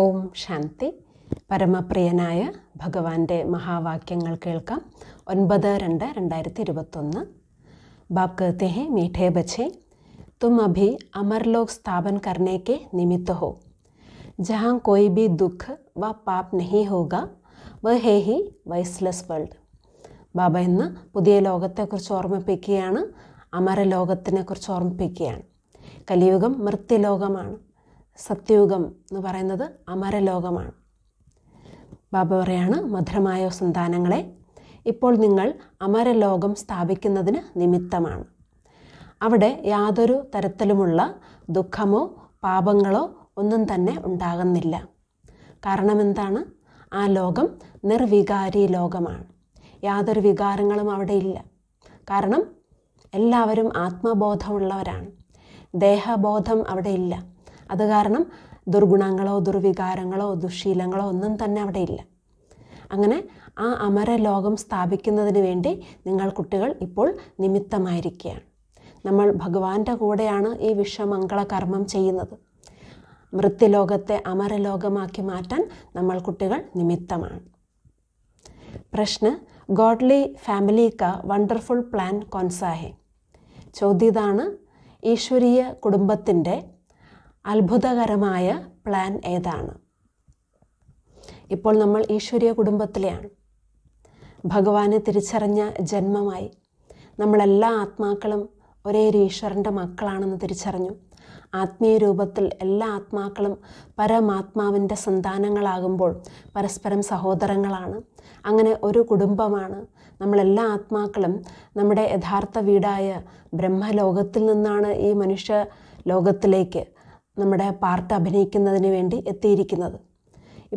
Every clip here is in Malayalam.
ഓം ശാന്തി പരമപ്രിയനായ ഭഗവാന്റെ മഹാവാക്യങ്ങൾ കേൾക്കാം ഒൻപത് രണ്ട് രണ്ടായിരത്തി ഇരുപത്തൊന്ന് ബാപ് कहते हैं मीठे बच्चे तुम अभी സ്ഥാപൻ लोक स्थापन करने के निमित्त हो जहाँ कोई भी दुख व पाप नहीं होगा വൈസ്ലെസ് വേൾഡ് ബാബ ഇന്ന് പുതിയ ലോകത്തെക്കുറിച്ച് ഓർമ്മിപ്പിക്കുകയാണ് അമരലോകത്തിനെക്കുറിച്ച് ഓർമ്മിപ്പിക്കുകയാണ് കലിയുഗം മൃത്യുലോകമാണ് സത്യയുഗം എന്ന് പറയുന്നത് അമരലോകമാണ് ബാബ പറയാണ് മധുരമായ സന്താനങ്ങളെ ഇപ്പോൾ നിങ്ങൾ അമരലോകം സ്ഥാപിക്കുന്നതിന് നിമിത്തമാണ് അവിടെ യാതൊരു തരത്തിലുമുള്ള ദുഃഖമോ പാപങ്ങളോ ഒന്നും തന്നെ ഉണ്ടാകുന്നില്ല കാരണം എന്താണ് ആ ലോകം നിർവികാരി ലോകമാണ് യാതൊരു വികാരങ്ങളും അവിടെ ഇല്ല കാരണം എല്ലാവരും ആത്മബോധമുള്ളവരാണ് ദേഹബോധം അവിടെ ഇല്ല അത് കാരണം ദുർഗുണങ്ങളോ ദുർവികാരങ്ങളോ ദുശീലങ്ങളോ ഒന്നും തന്നെ അവിടെ ഇല്ല അങ്ങനെ ആ അമര ലോകം സ്ഥാപിക്കുന്നതിന് വേണ്ടി നിങ്ങൾ കുട്ടികൾ ഇപ്പോൾ നിമിത്തമായിരിക്കുകയാണ് നമ്മൾ ഭഗവാന്റെ കൂടെയാണ് ഈ വിശ്വമംഗള കർമ്മം ചെയ്യുന്നത് മൃത്യുലോകത്തെ അമരലോകമാക്കി മാറ്റാൻ നമ്മൾ കുട്ടികൾ നിമിത്തമാണ് പ്രശ്ന ഗോഡ്ലി ഫാമിലി ക വണ്ടർഫുൾ പ്ലാൻ കോൺസാഹെ ചോദ്യതാണ് ഈശ്വരീയ കുടുംബത്തിൻ്റെ അത്ഭുതകരമായ പ്ലാൻ ഏതാണ് ഇപ്പോൾ നമ്മൾ ഈശ്വരീയ കുടുംബത്തിലെയാണ് ഭഗവാനെ തിരിച്ചറിഞ്ഞ ജന്മമായി നമ്മളെല്ലാ ആത്മാക്കളും ഒരേ ഒരു ഈശ്വരൻ്റെ മക്കളാണെന്ന് തിരിച്ചറിഞ്ഞു ആത്മീയ രൂപത്തിൽ എല്ലാ ആത്മാക്കളും പരമാത്മാവിൻ്റെ സന്താനങ്ങളാകുമ്പോൾ പരസ്പരം സഹോദരങ്ങളാണ് അങ്ങനെ ഒരു കുടുംബമാണ് നമ്മളെല്ലാ ആത്മാക്കളും നമ്മുടെ യഥാർത്ഥ വീടായ ബ്രഹ്മലോകത്തിൽ നിന്നാണ് ഈ മനുഷ്യ ലോകത്തിലേക്ക് നമ്മുടെ പാർട്ട് അഭിനയിക്കുന്നതിന് വേണ്ടി എത്തിയിരിക്കുന്നത്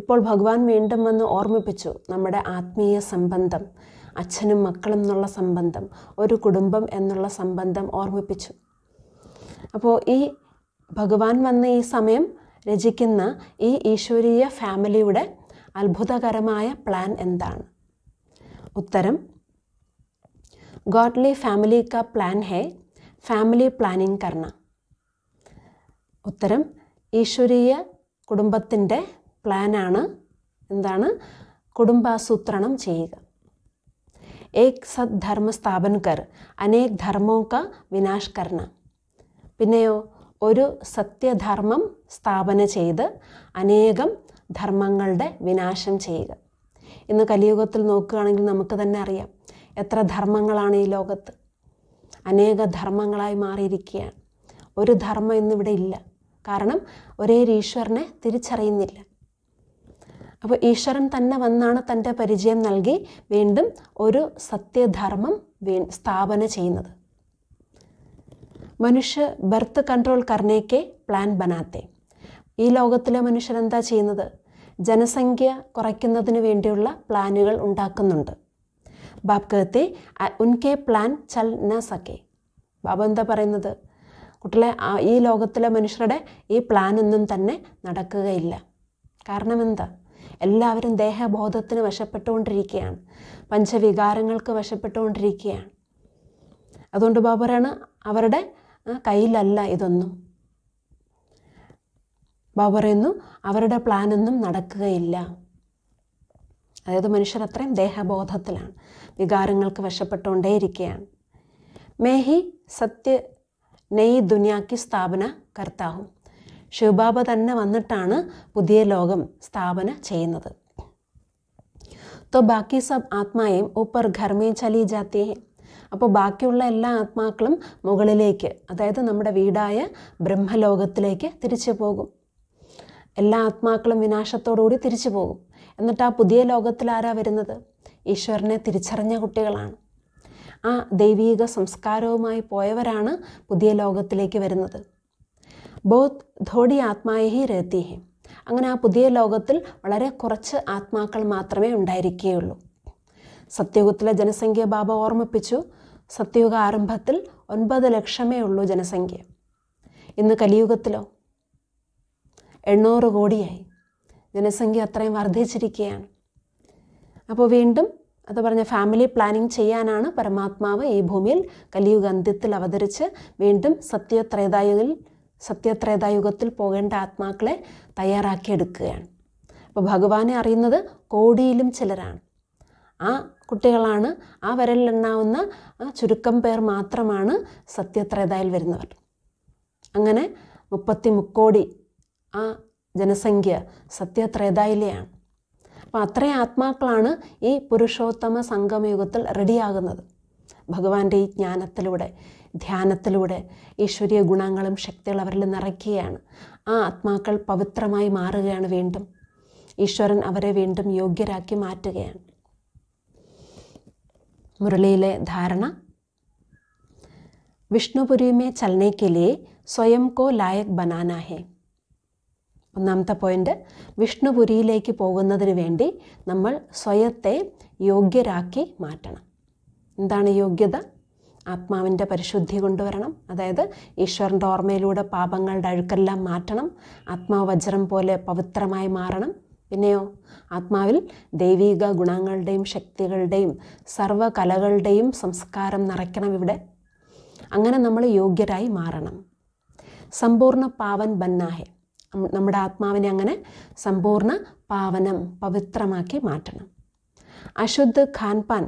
ഇപ്പോൾ ഭഗവാൻ വീണ്ടും വന്ന് ഓർമ്മിപ്പിച്ചു നമ്മുടെ ആത്മീയ സംബന്ധം അച്ഛനും മക്കളും എന്നുള്ള സംബന്ധം ഒരു കുടുംബം എന്നുള്ള സംബന്ധം ഓർമ്മിപ്പിച്ചു അപ്പോൾ ഈ ഭഗവാൻ വന്ന ഈ സമയം രചിക്കുന്ന ഈ ഈശ്വരീയ ഫാമിലിയുടെ അത്ഭുതകരമായ പ്ലാൻ എന്താണ് ഉത്തരം ഗോഡ്ലി ഫാമിലി കാ പ്ലാൻ ഹേ ഫാമിലി പ്ലാനിംഗ് കർണ ഉത്തരം ഈശ്വരീയ കുടുംബത്തിൻ്റെ പ്ലാനാണ് എന്താണ് കുടുംബാസൂത്രണം ചെയ്യുക ഏക് സദ് ധർമ്മ സ്ഥാപൻ കർ അനേക് ധർമ്മോ ക പിന്നെയോ ഒരു സത്യധർമ്മം സ്ഥാപന ചെയ്ത് അനേകം ധർമ്മങ്ങളുടെ വിനാശം ചെയ്യുക ഇന്ന് കലിയുഗത്തിൽ നോക്കുകയാണെങ്കിൽ നമുക്ക് തന്നെ അറിയാം എത്ര ധർമ്മങ്ങളാണ് ഈ ലോകത്ത് അനേക ധർമ്മങ്ങളായി മാറിയിരിക്കുകയാണ് ഒരു ധർമ്മം ഇന്നിവിടെ ഇല്ല കാരണം ഒരേ ഈശ്വരനെ തിരിച്ചറിയുന്നില്ല അപ്പോൾ ഈശ്വരൻ തന്നെ വന്നാണ് തൻ്റെ പരിചയം നൽകി വീണ്ടും ഒരു സത്യധർമ്മം വീ സ്ഥാപന ചെയ്യുന്നത് മനുഷ്യ ബർത്ത് കൺട്രോൾ കർണേക്കെ പ്ലാൻ ബനാത്തെ ഈ ലോകത്തിലെ മനുഷ്യരെന്താ ചെയ്യുന്നത് ജനസംഖ്യ കുറയ്ക്കുന്നതിന് വേണ്ടിയുള്ള പ്ലാനുകൾ ഉണ്ടാക്കുന്നുണ്ട് ബാബ് ഉൻകെ പ്ലാൻ ചൽ ന സക്കെ ബാബ എന്താ പറയുന്നത് കുട്ടികളെ ഈ ലോകത്തിലെ മനുഷ്യരുടെ ഈ പ്ലാനൊന്നും തന്നെ നടക്കുകയില്ല കാരണം എന്താ എല്ലാവരും ദേഹബോധത്തിന് വശപ്പെട്ടുകൊണ്ടിരിക്കുകയാണ് പഞ്ചവികാരങ്ങൾക്ക് വശപ്പെട്ടുകൊണ്ടിരിക്കുകയാണ് അതുകൊണ്ട് ബാബുരാണ് അവരുടെ കയ്യിലല്ല ഇതൊന്നും ബാബു അവരുടെ പ്ലാനൊന്നും നടക്കുകയില്ല അതായത് മനുഷ്യർ അത്രയും ദേഹബോധത്തിലാണ് വികാരങ്ങൾക്ക് വശപ്പെട്ടുകൊണ്ടേയിരിക്കുകയാണ് മേഹി സത്യ നെയ് ദുനിയാക്കി സ്ഥാപന കർത്താവും ശിവബാബ തന്നെ വന്നിട്ടാണ് പുതിയ ലോകം സ്ഥാപന ചെയ്യുന്നത് തോ ബാക്കി സബ് ആത്മായും ഊപ്പർ ഘർമേ ചലി ജാത്തിയെ അപ്പോൾ ബാക്കിയുള്ള എല്ലാ ആത്മാക്കളും മുകളിലേക്ക് അതായത് നമ്മുടെ വീടായ ബ്രഹ്മലോകത്തിലേക്ക് തിരിച്ചു പോകും എല്ലാ ആത്മാക്കളും വിനാശത്തോടുകൂടി തിരിച്ചു പോകും എന്നിട്ട് ആ പുതിയ ലോകത്തിൽ ആരാ വരുന്നത് ഈശ്വരനെ തിരിച്ചറിഞ്ഞ കുട്ടികളാണ് ആ ദൈവീക സംസ്കാരവുമായി പോയവരാണ് പുതിയ ലോകത്തിലേക്ക് വരുന്നത് ബോധ് ധോടി ആത്മാഹി രഹത്തിഹി അങ്ങനെ ആ പുതിയ ലോകത്തിൽ വളരെ കുറച്ച് ആത്മാക്കൾ മാത്രമേ ഉണ്ടായിരിക്കുകയുള്ളൂ സത്യയുഗത്തിലെ ജനസംഖ്യ ബാബ ഓർമ്മിപ്പിച്ചു സത്യയുഗ ആരംഭത്തിൽ ഒൻപത് ലക്ഷമേ ഉള്ളൂ ജനസംഖ്യ ഇന്ന് കലിയുഗത്തിലോ എണ്ണൂറ് കോടിയായി ജനസംഖ്യ അത്രയും വർദ്ധിച്ചിരിക്കുകയാണ് അപ്പോൾ വീണ്ടും അത് പറഞ്ഞ ഫാമിലി പ്ലാനിംഗ് ചെയ്യാനാണ് പരമാത്മാവ് ഈ ഭൂമിയിൽ കലിയുഗ അന്ത്യത്തിൽ അവതരിച്ച് വീണ്ടും സത്യത്രേതായുഗിൽ സത്യത്രേതായുഗത്തിൽ പോകേണ്ട ആത്മാക്കളെ തയ്യാറാക്കിയെടുക്കുകയാണ് അപ്പോൾ ഭഗവാനെ അറിയുന്നത് കോടിയിലും ചിലരാണ് ആ കുട്ടികളാണ് ആ വരലിലെണ്ണാവുന്ന ചുരുക്കം പേർ മാത്രമാണ് സത്യത്രേതായിൽ വരുന്നവർ അങ്ങനെ മുപ്പത്തി മുക്കോടി ആ ജനസംഖ്യ സത്യത്രേതായിലെയാണ് അപ്പോൾ അത്രയും ആത്മാക്കളാണ് ഈ പുരുഷോത്തമ സംഗമയുഗത്തിൽ റെഡിയാകുന്നത് ഭഗവാന്റെ ഈ ജ്ഞാനത്തിലൂടെ ധ്യാനത്തിലൂടെ ഈശ്വരീയ ഗുണങ്ങളും ശക്തികളും അവരിൽ നിറയ്ക്കുകയാണ് ആ ആത്മാക്കൾ പവിത്രമായി മാറുകയാണ് വീണ്ടും ഈശ്വരൻ അവരെ വീണ്ടും യോഗ്യരാക്കി മാറ്റുകയാണ് മുരളിയിലെ ധാരണ വിഷ്ണുപുരിയുമേ മേ സ്വയം കോ ലായക് ബനാനാഹേ ഒന്നാമത്തെ പോയിന്റ് വിഷ്ണുപുരിയിലേക്ക് പോകുന്നതിന് വേണ്ടി നമ്മൾ സ്വയത്തെ യോഗ്യരാക്കി മാറ്റണം എന്താണ് യോഗ്യത ആത്മാവിൻ്റെ പരിശുദ്ധി കൊണ്ടുവരണം അതായത് ഈശ്വരൻ്റെ ഓർമ്മയിലൂടെ പാപങ്ങളുടെ അഴുക്കെല്ലാം മാറ്റണം ആത്മാവ് വജ്രം പോലെ പവിത്രമായി മാറണം പിന്നെയോ ആത്മാവിൽ ദൈവീക ഗുണങ്ങളുടെയും ശക്തികളുടെയും സർവകലകളുടെയും സംസ്കാരം നിറയ്ക്കണം ഇവിടെ അങ്ങനെ നമ്മൾ യോഗ്യരായി മാറണം സമ്പൂർണ്ണ പാവൻ ബന്നാഹെ നമ്മുടെ ആത്മാവിനെ അങ്ങനെ സമ്പൂർണ്ണ പാവനം പവിത്രമാക്കി മാറ്റണം അശുദ്ധ ഖാൻപാൻ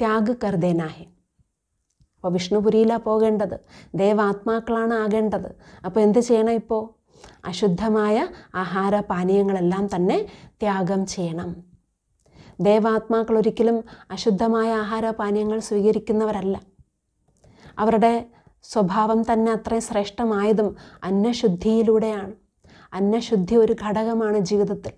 ത്യാഗ് കർദേനാഹെ അപ്പോൾ വിഷ്ണുപുരിയിലാണ് പോകേണ്ടത് ദേവാത്മാക്കളാണ് ആകേണ്ടത് അപ്പോൾ എന്ത് ചെയ്യണം ഇപ്പോൾ അശുദ്ധമായ ആഹാര പാനീയങ്ങളെല്ലാം തന്നെ ത്യാഗം ചെയ്യണം ദേവാത്മാക്കൾ ഒരിക്കലും അശുദ്ധമായ ആഹാര പാനീയങ്ങൾ സ്വീകരിക്കുന്നവരല്ല അവരുടെ സ്വഭാവം തന്നെ അത്രയും ശ്രേഷ്ഠമായതും അന്നശുദ്ധിയിലൂടെയാണ് അന്നശുദ്ധി ഒരു ഘടകമാണ് ജീവിതത്തിൽ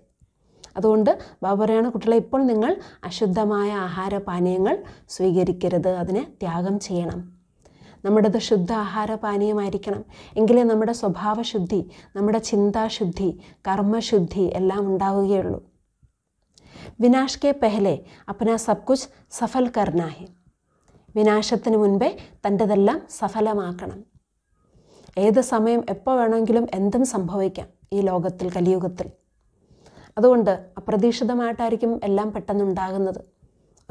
അതുകൊണ്ട് ബാബ പറയുകയാണ് കുട്ടികളെ ഇപ്പോൾ നിങ്ങൾ അശുദ്ധമായ ആഹാര പാനീയങ്ങൾ സ്വീകരിക്കരുത് അതിനെ ത്യാഗം ചെയ്യണം നമ്മുടേത് ശുദ്ധ ആഹാരപാനീയമായിരിക്കണം എങ്കിലേ നമ്മുടെ സ്വഭാവശുദ്ധി നമ്മുടെ ചിന്താശുദ്ധി കർമ്മശുദ്ധി എല്ലാം ഉണ്ടാവുകയുള്ളൂ വിനാഷ് കെ പെഹലെ അപ്പന സബ് കുച്ച് സഫൽ കർണാഹി വിനാശത്തിന് മുൻപേ തൻ്റെതെല്ലാം സഫലമാക്കണം ഏത് സമയം എപ്പോൾ വേണമെങ്കിലും എന്തും സംഭവിക്കാം ഈ ലോകത്തിൽ കലിയുഗത്തിൽ അതുകൊണ്ട് അപ്രതീക്ഷിതമായിട്ടായിരിക്കും എല്ലാം പെട്ടെന്നുണ്ടാകുന്നത്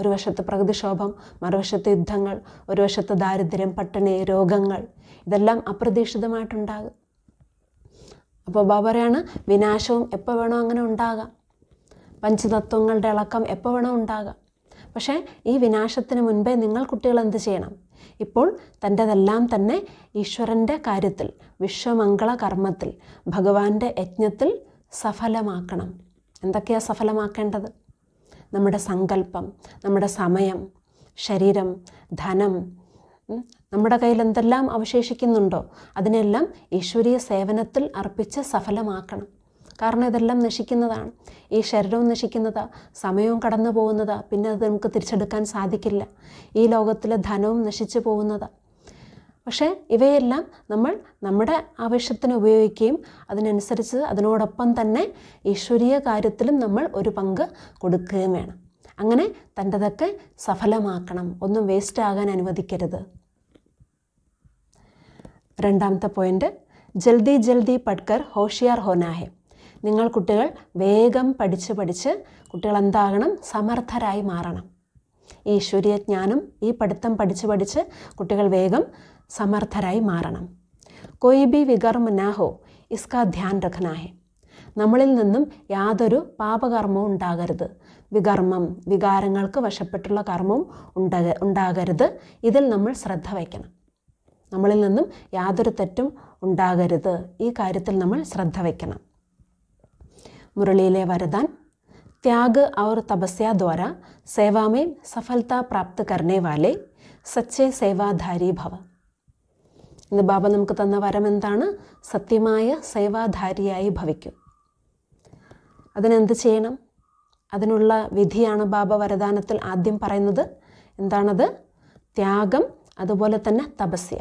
ഒരു വശത്ത് പ്രകൃതിക്ഷോഭം മറുവശത്ത് യുദ്ധങ്ങൾ ഒരു വശത്ത് ദാരിദ്ര്യം പട്ടിണി രോഗങ്ങൾ ഇതെല്ലാം അപ്രതീക്ഷിതമായിട്ടുണ്ടാകും അപ്പോൾ ബാബറയാണ് വിനാശവും എപ്പോൾ വേണോ അങ്ങനെ ഉണ്ടാകാം പഞ്ചതത്വങ്ങളുടെ ഇളക്കം എപ്പോൾ വേണോ ഉണ്ടാകാം പക്ഷേ ഈ വിനാശത്തിന് മുൻപേ നിങ്ങൾ കുട്ടികൾ എന്ത് ചെയ്യണം ഇപ്പോൾ തൻ്റെതെല്ലാം തന്നെ ഈശ്വരൻ്റെ കാര്യത്തിൽ വിശ്വമംഗള കർമ്മത്തിൽ ഭഗവാന്റെ യജ്ഞത്തിൽ സഫലമാക്കണം എന്തൊക്കെയാണ് സഫലമാക്കേണ്ടത് നമ്മുടെ സങ്കല്പം നമ്മുടെ സമയം ശരീരം ധനം നമ്മുടെ കയ്യിൽ എന്തെല്ലാം അവശേഷിക്കുന്നുണ്ടോ അതിനെല്ലാം ഈശ്വരീയ സേവനത്തിൽ അർപ്പിച്ച് സഫലമാക്കണം കാരണം ഇതെല്ലാം നശിക്കുന്നതാണ് ഈ ശരീരവും നശിക്കുന്നതാ സമയവും കടന്നു പോകുന്നതാ പിന്നെ അത് നമുക്ക് തിരിച്ചെടുക്കാൻ സാധിക്കില്ല ഈ ലോകത്തിലെ ധനവും നശിച്ചു പോകുന്നതാ പക്ഷേ ഇവയെല്ലാം നമ്മൾ നമ്മുടെ ആവശ്യത്തിന് ഉപയോഗിക്കുകയും അതിനനുസരിച്ച് അതിനോടൊപ്പം തന്നെ ഈശ്വരീയ കാര്യത്തിലും നമ്മൾ ഒരു പങ്ക് കൊടുക്കുകയും വേണം അങ്ങനെ തൻ്റെതൊക്കെ സഫലമാക്കണം ഒന്നും വേസ്റ്റ് ആകാൻ അനുവദിക്കരുത് രണ്ടാമത്തെ പോയിൻ്റ് ജൽദി ജൽദി പട്കർ ഹോഷിയാർ ഹോനാഹെ നിങ്ങൾ കുട്ടികൾ വേഗം പഠിച്ച് പഠിച്ച് കുട്ടികൾ എന്താകണം സമർത്ഥരായി മാറണം ഈ ഈശ്വരീയജ്ഞാനം ഈ പഠിത്തം പഠിച്ച് പഠിച്ച് കുട്ടികൾ വേഗം സമർത്ഥരായി മാറണം കൊയ് ബി വികർം നാഹോ ഇസ്കാ ധ്യാൻ രഖനാഹെ നമ്മളിൽ നിന്നും യാതൊരു പാപകർമ്മവും ഉണ്ടാകരുത് വികർമ്മം വികാരങ്ങൾക്ക് വശപ്പെട്ടുള്ള കർമ്മവും ഉണ്ടാക ഉണ്ടാകരുത് ഇതിൽ നമ്മൾ ശ്രദ്ധ വയ്ക്കണം നമ്മളിൽ നിന്നും യാതൊരു തെറ്റും ഉണ്ടാകരുത് ഈ കാര്യത്തിൽ നമ്മൾ ശ്രദ്ധ വയ്ക്കണം മുരളിയിലെ വരദാൻ त्याग और तपस्या द्वारा सेवा में सफलता प्राप्त करने वाले സച്ചേ സേവാധാരി ഭവ ഇന്ന് ബാബ നമുക്ക് തന്ന വരം എന്താണ് സത്യമായ സേവാധാരിയായി ഭവിക്കും അതിനെന്ത് ചെയ്യണം അതിനുള്ള വിധിയാണ് ബാബ വരദാനത്തിൽ ആദ്യം പറയുന്നത് എന്താണത് ത്യാഗം അതുപോലെ തന്നെ തപസ്യ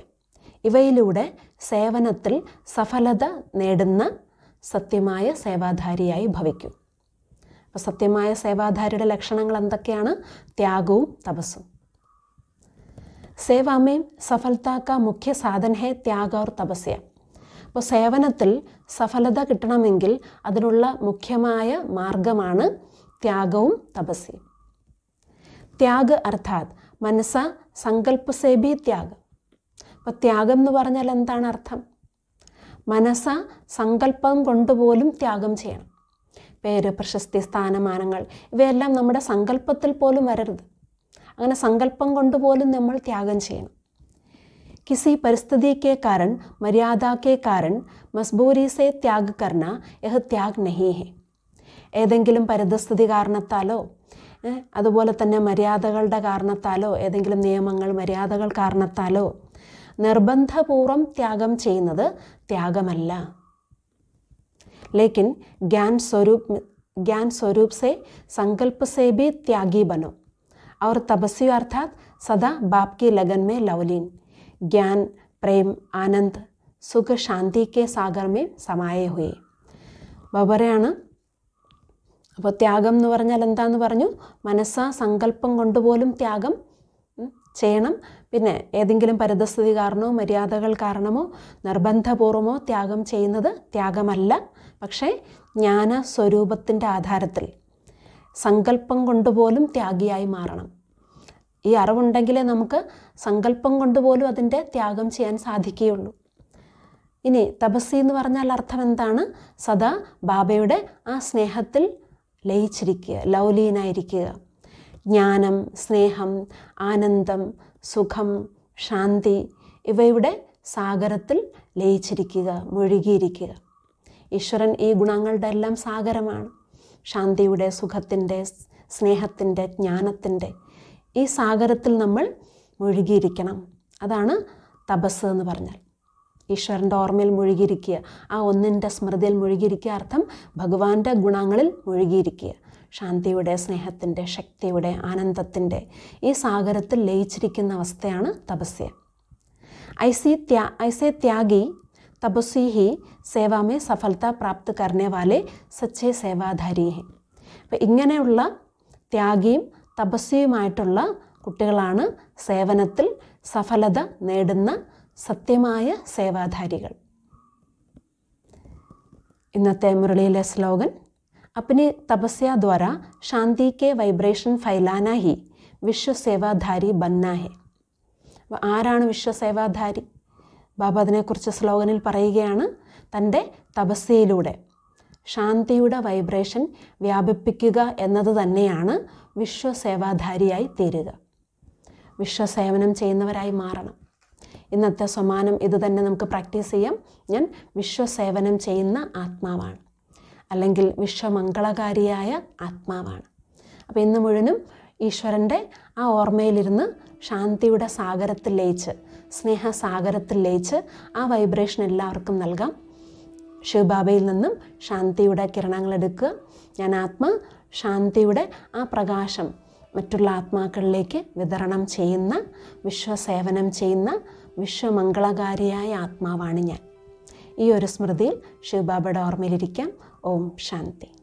ഇവയിലൂടെ സേവനത്തിൽ സഫലത നേടുന്ന സത്യമായ സേവാധാരിയായി ഭവിക്കൂ അപ്പോൾ സത്യമായ സേവാധാരിയുടെ ലക്ഷണങ്ങൾ എന്തൊക്കെയാണ് ത്യാഗവും തപസ്സും സേവാമേം സഫലതാക്ക മുഖ്യ സാധന ഹേ ത്യാഗ ഓർ തപസ്യ അപ്പോൾ സേവനത്തിൽ സഫലത കിട്ടണമെങ്കിൽ അതിനുള്ള മുഖ്യമായ മാർഗമാണ് ത്യാഗവും തപസ്യയും ത്യാഗ് അർത്ഥാത് മനസ്സ സങ്കല്പസേബി ത്യാഗ് അപ്പോൾ ത്യാഗം എന്ന് പറഞ്ഞാൽ എന്താണ് അർത്ഥം മനസ്സ സങ്കല്പം കൊണ്ടുപോലും ത്യാഗം ചെയ്യണം പേര് പ്രശസ്തി സ്ഥാനമാനങ്ങൾ ഇവയെല്ലാം നമ്മുടെ സങ്കല്പത്തിൽ പോലും വരരുത് അങ്ങനെ സങ്കല്പം കൊണ്ടുപോലും നമ്മൾ ത്യാഗം ചെയ്യണം കിസി പരിസ്ഥിതിക്കേ കെ കാരൺ മര്യാദ കെ കാരൺ മസ്ബൂരി ത്യാഗ് കർണ യഹ് ത്യാഗ് നഹി ഏതെങ്കിലും പരിതസ്ഥിതി കാരണത്താലോ അതുപോലെ തന്നെ മര്യാദകളുടെ കാരണത്താലോ ഏതെങ്കിലും നിയമങ്ങൾ മര്യാദകൾ കാരണത്താലോ നിർബന്ധപൂർവം ത്യാഗം ചെയ്യുന്നത് ത്യാഗമല്ല ലേക്കിൻ ഗ്യാൻ സ്വരൂപ് ഗ്യാൻ സ്വരൂപ് സെ സങ്കല്പ സേ ബി ത്യാഗി ബനോ അവർ तपस्वी अर्थात സദാ बाप के लगन में लवलीन ज्ञान प्रेम സുഖ ശാന്തി കെ സാഗർമേ സമായ ഹുയെ ബബറയാണ് അപ്പോൾ ത്യാഗം എന്ന് പറഞ്ഞാൽ എന്താന്ന് പറഞ്ഞു മനസ്സാ സങ്കല്പം കൊണ്ടുപോലും ത്യാഗം ചെയ്യണം പിന്നെ ഏതെങ്കിലും പരിതസ്ഥിതി കാരണമോ മര്യാദകൾ കാരണമോ നിർബന്ധപൂർവമോ ത്യാഗം ചെയ്യുന്നത് ത്യാഗമല്ല പക്ഷേ ജ്ഞാന സ്വരൂപത്തിൻ്റെ ആധാരത്തിൽ സങ്കല്പം കൊണ്ടുപോലും ത്യാഗിയായി മാറണം ഈ അറിവുണ്ടെങ്കിലേ നമുക്ക് സങ്കല്പം കൊണ്ടുപോലും അതിൻ്റെ ത്യാഗം ചെയ്യാൻ സാധിക്കുകയുള്ളൂ ഇനി തപസ്സി എന്ന് പറഞ്ഞാൽ അർത്ഥം എന്താണ് സദാ ബാബയുടെ ആ സ്നേഹത്തിൽ ലയിച്ചിരിക്കുക ലൗലീനായിരിക്കുക ജ്ഞാനം സ്നേഹം ആനന്ദം സുഖം ശാന്തി ഇവയുടെ സാഗരത്തിൽ ലയിച്ചിരിക്കുക മുഴുകിയിരിക്കുക ഈശ്വരൻ ഈ ഗുണങ്ങളുടെ എല്ലാം സാഗരമാണ് ശാന്തിയുടെ സുഖത്തിൻ്റെ സ്നേഹത്തിൻ്റെ ജ്ഞാനത്തിൻ്റെ ഈ സാഗരത്തിൽ നമ്മൾ മുഴുകിയിരിക്കണം അതാണ് തപസ് എന്ന് പറഞ്ഞാൽ ഈശ്വരൻ്റെ ഓർമ്മയിൽ മുഴുകിയിരിക്കുക ആ ഒന്നിൻ്റെ സ്മൃതിയിൽ മുഴുകിയിരിക്കുക അർത്ഥം ഭഗവാന്റെ ഗുണങ്ങളിൽ മുഴുകിയിരിക്കുക ശാന്തിയുടെ സ്നേഹത്തിൻ്റെ ശക്തിയുടെ ആനന്ദത്തിൻ്റെ ഈ സാഗരത്തിൽ ലയിച്ചിരിക്കുന്ന അവസ്ഥയാണ് തപസ്യ ഐസി ത്യാ ഐസെ ത്യാഗി തപസ്വി ഹി സേവാമേ സഫലത പ്രാപ്ത കർണേ വാലെ സച്ചേ സേവാധാരി ഹെ അപ്പം ഇങ്ങനെയുള്ള ത്യാഗിയും തപസ്വിയുമായിട്ടുള്ള കുട്ടികളാണ് സേവനത്തിൽ സഫലത നേടുന്ന സത്യമായ സേവാധാരികൾ ഇന്നത്തെ മുരളിയിലെ സ്ലോഗൻ अपने तपस्या द्वारा शांति के वाइब्रेशन फैलाना ही विश्व सेवाधारी बनना है ആരാണ് വിശ്വസേവാധാരി ബാബ അതിനെക്കുറിച്ച് സ്ലോഗനിൽ പറയുകയാണ് തൻ്റെ തപസ്യയിലൂടെ ശാന്തിയുടെ വൈബ്രേഷൻ വ്യാപിപ്പിക്കുക എന്നത് തന്നെയാണ് വിശ്വസേവാധാരിയായി തീരുക വിശ്വസേവനം ചെയ്യുന്നവരായി മാറണം ഇന്നത്തെ സമാനം ഇത് തന്നെ നമുക്ക് പ്രാക്ടീസ് ചെയ്യാം ഞാൻ വിശ്വസേവനം ചെയ്യുന്ന ആത്മാവാണ് അല്ലെങ്കിൽ വിശ്വമംഗളകാരിയായ ആത്മാവാണ് അപ്പോൾ ഇന്ന് മുഴുവനും ഈശ്വരൻ്റെ ആ ഓർമ്മയിലിരുന്ന് ശാന്തിയുടെ സാഗരത്തിൽ ലയിച്ച് സ്നേഹസാഗരത്തിൽ ലയിച്ച് ആ വൈബ്രേഷൻ എല്ലാവർക്കും നൽകാം ശിവബാബയിൽ നിന്നും ശാന്തിയുടെ കിരണങ്ങൾ എടുക്കുക ഞാൻ ആത്മ ശാന്തിയുടെ ആ പ്രകാശം മറ്റുള്ള ആത്മാക്കളിലേക്ക് വിതരണം ചെയ്യുന്ന വിശ്വസേവനം ചെയ്യുന്ന വിശ്വമംഗളകാരിയായ ആത്മാവാണ് ഞാൻ ഈ ഒരു സ്മൃതിയിൽ ശിവബാബയുടെ ഓർമ്മയിലിരിക്കാം Om Shanti.